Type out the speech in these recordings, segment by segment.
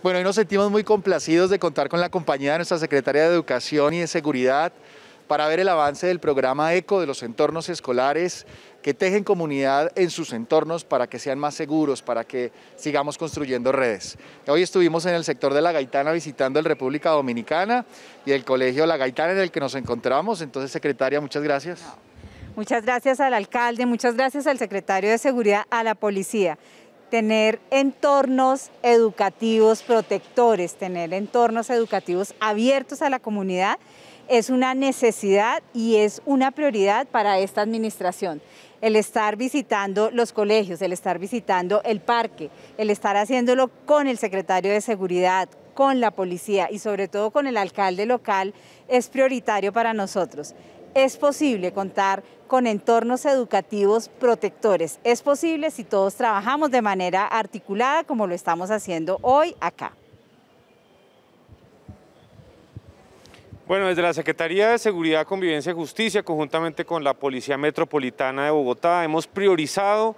Bueno, hoy nos sentimos muy complacidos de contar con la compañía de nuestra secretaria de Educación y de Seguridad para ver el avance del programa ECO de los entornos escolares que tejen comunidad en sus entornos para que sean más seguros, para que sigamos construyendo redes. Hoy estuvimos en el sector de La Gaitana visitando el República Dominicana y el Colegio La Gaitana en el que nos encontramos. Entonces, secretaria, muchas gracias. Muchas gracias al alcalde, muchas gracias al secretario de Seguridad, a la policía tener entornos educativos protectores, tener entornos educativos abiertos a la comunidad es una necesidad y es una prioridad para esta administración. El estar visitando los colegios, el estar visitando el parque, el estar haciéndolo con el secretario de Seguridad, con la policía y sobre todo con el alcalde local es prioritario para nosotros. Es posible contar con entornos educativos protectores. Es posible si todos trabajamos de manera articulada como lo estamos haciendo hoy acá. Bueno, desde la Secretaría de Seguridad, Convivencia y Justicia, conjuntamente con la Policía Metropolitana de Bogotá, hemos priorizado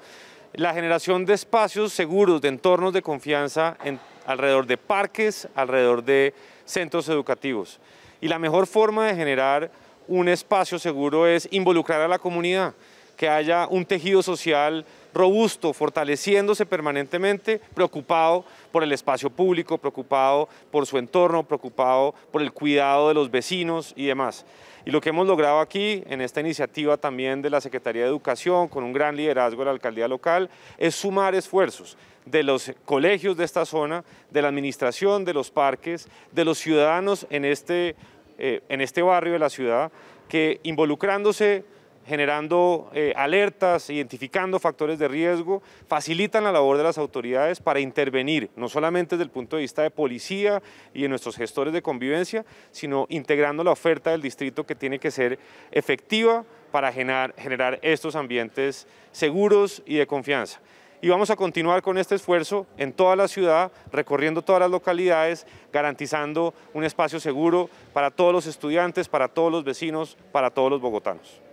la generación de espacios seguros, de entornos de confianza alrededor de parques, alrededor de centros educativos. Y la mejor forma de generar un espacio seguro es involucrar a la comunidad, que haya un tejido social robusto, fortaleciéndose permanentemente, preocupado por el espacio público, preocupado por su entorno, preocupado por el cuidado de los vecinos y demás. Y lo que hemos logrado aquí, en esta iniciativa también de la Secretaría de Educación, con un gran liderazgo de la alcaldía local, es sumar esfuerzos de los colegios de esta zona, de la administración, de los parques, de los ciudadanos en este eh, en este barrio de la ciudad que involucrándose generando eh, alertas, identificando factores de riesgo, facilitan la labor de las autoridades para intervenir, no solamente desde el punto de vista de policía y de nuestros gestores de convivencia, sino integrando la oferta del distrito que tiene que ser efectiva para generar estos ambientes seguros y de confianza y vamos a continuar con este esfuerzo en toda la ciudad, recorriendo todas las localidades, garantizando un espacio seguro para todos los estudiantes, para todos los vecinos, para todos los bogotanos.